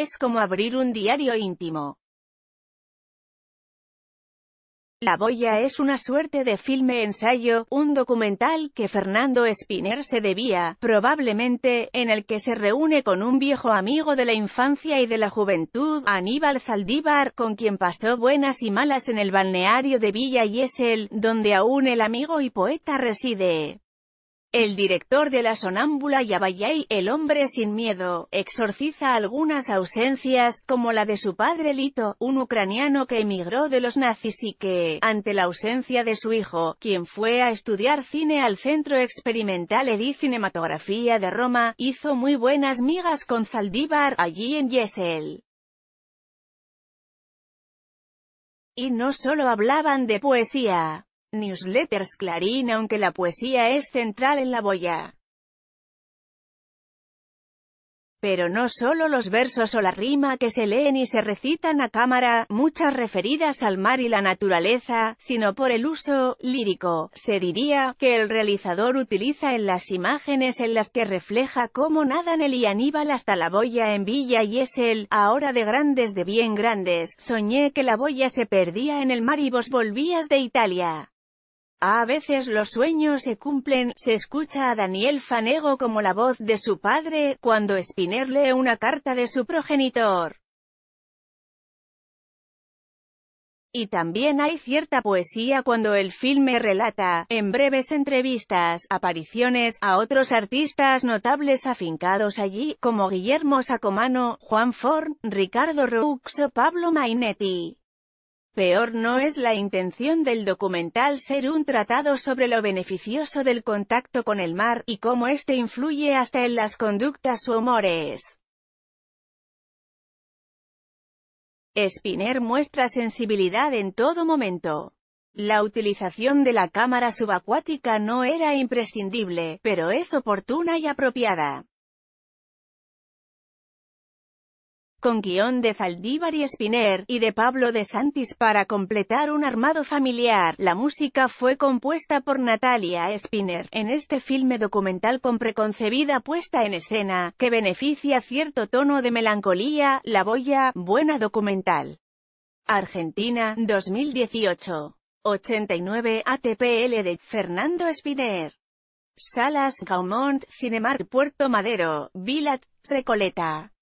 Es como abrir un diario íntimo. La boya es una suerte de filme ensayo, un documental que Fernando Spinner se debía, probablemente, en el que se reúne con un viejo amigo de la infancia y de la juventud, Aníbal Zaldívar, con quien pasó buenas y malas en el balneario de Villa y el, donde aún el amigo y poeta reside. El director de La Sonámbula Yabayay, el hombre sin miedo, exorciza algunas ausencias, como la de su padre Lito, un ucraniano que emigró de los nazis y que, ante la ausencia de su hijo, quien fue a estudiar cine al Centro Experimental Edi Cinematografía de Roma, hizo muy buenas migas con Zaldívar, allí en Yesel. Y no solo hablaban de poesía. Newsletters Clarín aunque la poesía es central en la boya. Pero no solo los versos o la rima que se leen y se recitan a cámara, muchas referidas al mar y la naturaleza, sino por el uso, lírico, se diría, que el realizador utiliza en las imágenes en las que refleja cómo nadan el y Aníbal hasta la boya en Villa y es el, ahora de grandes de bien grandes, soñé que la boya se perdía en el mar y vos volvías de Italia. A veces los sueños se cumplen, se escucha a Daniel Fanego como la voz de su padre, cuando Spinner lee una carta de su progenitor. Y también hay cierta poesía cuando el filme relata, en breves entrevistas, apariciones, a otros artistas notables afincados allí, como Guillermo Sacomano, Juan Forn, Ricardo Rux o Pablo Mainetti. Peor no es la intención del documental ser un tratado sobre lo beneficioso del contacto con el mar, y cómo éste influye hasta en las conductas o humores. Spinner muestra sensibilidad en todo momento. La utilización de la cámara subacuática no era imprescindible, pero es oportuna y apropiada. con guión de Zaldívar y Spinner, y de Pablo de Santis para completar un armado familiar. La música fue compuesta por Natalia Spinner, en este filme documental con preconcebida puesta en escena, que beneficia cierto tono de melancolía, la boya, buena documental. Argentina, 2018. 89 ATPL de Fernando Spinner. Salas Gaumont, Cinemark Puerto Madero, Vilat, Recoleta.